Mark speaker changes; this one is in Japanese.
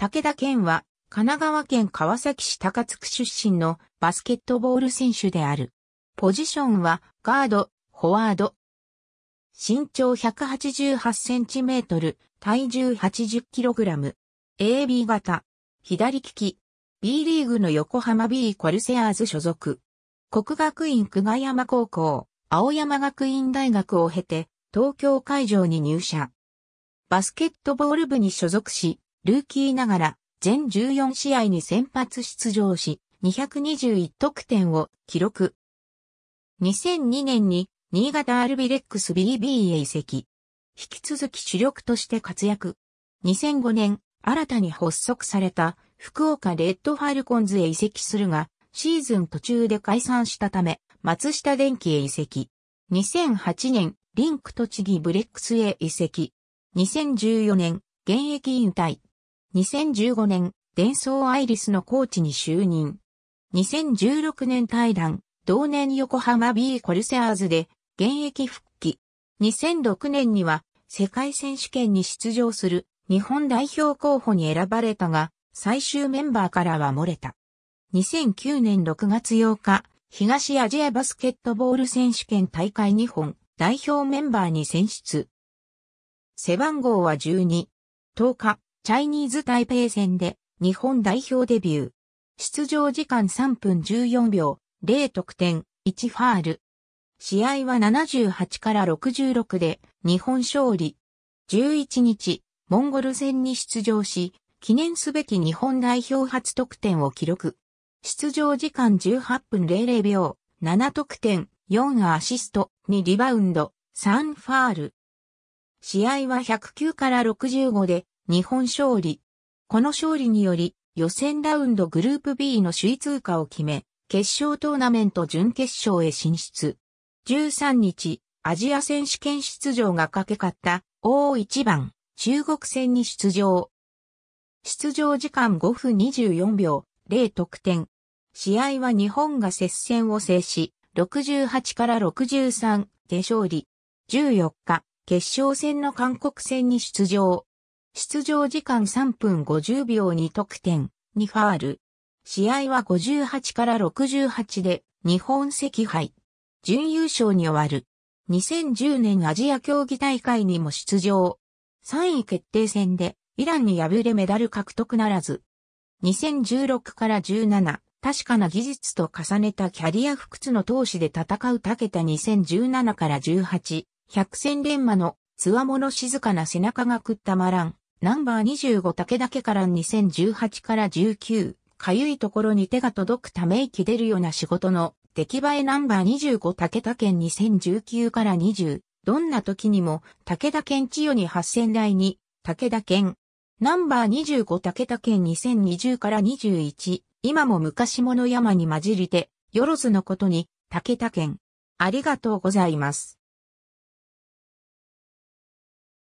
Speaker 1: 武田健は、神奈川県川崎市高津区出身のバスケットボール選手である。ポジションは、ガード、フォワード。身長188センチメートル、体重80キログラム。AB 型、左利き。B リーグの横浜 B コルセアーズ所属。国学院久我山高校、青山学院大学を経て、東京会場に入社。バスケットボール部に所属し、ルーキーながら全14試合に先発出場し、221得点を記録。2002年に新潟アルビレックス BB へ移籍。引き続き主力として活躍。2005年、新たに発足された福岡レッドファルコンズへ移籍するが、シーズン途中で解散したため、松下電機へ移籍。2008年、リンク栃木ブレックスへ移籍。2014年、現役引退。2015年、伝送アイリスのコーチに就任。2016年対談、同年横浜 B コルセアーズで現役復帰。2006年には世界選手権に出場する日本代表候補に選ばれたが、最終メンバーからは漏れた。2009年6月8日、東アジアバスケットボール選手権大会日本代表メンバーに選出。背番号は12。10日、チャイニーズ台北戦で日本代表デビュー。出場時間3分14秒、0得点、1ファール。試合は78から66で日本勝利。11日、モンゴル戦に出場し、記念すべき日本代表初得点を記録。出場時間18分00秒、7得点、4アシスト、2リバウンド、3ファール。試合は109から65で日本勝利。この勝利により、予選ラウンドグループ B の首位通過を決め、決勝トーナメント準決勝へ進出。13日、アジア選手権出場がかけかった大一番、中国戦に出場。出場時間5分24秒、0得点。試合は日本が接戦を制し、68から63で勝利。14日、決勝戦の韓国戦に出場。出場時間3分50秒に得点、2ファール。試合は58から68で日本赤敗。準優勝に終わる。2010年アジア競技大会にも出場。3位決定戦でイランに敗れメダル獲得ならず。2016から17、確かな技術と重ねたキャリア不屈の闘志で戦う武田2017から18、百戦錬磨のつわもの静かな背中がくったまらん。ナンバー25竹だけから2018から19。かゆいところに手が届くため息出るような仕事の出来栄えナンバー25竹田県2019から20。どんな時にも竹田県千代に8000台に竹田県。ナンバー25竹田県2020から21。今も昔もの山に混じりて、よろずのことに竹田県。ありがとうございます。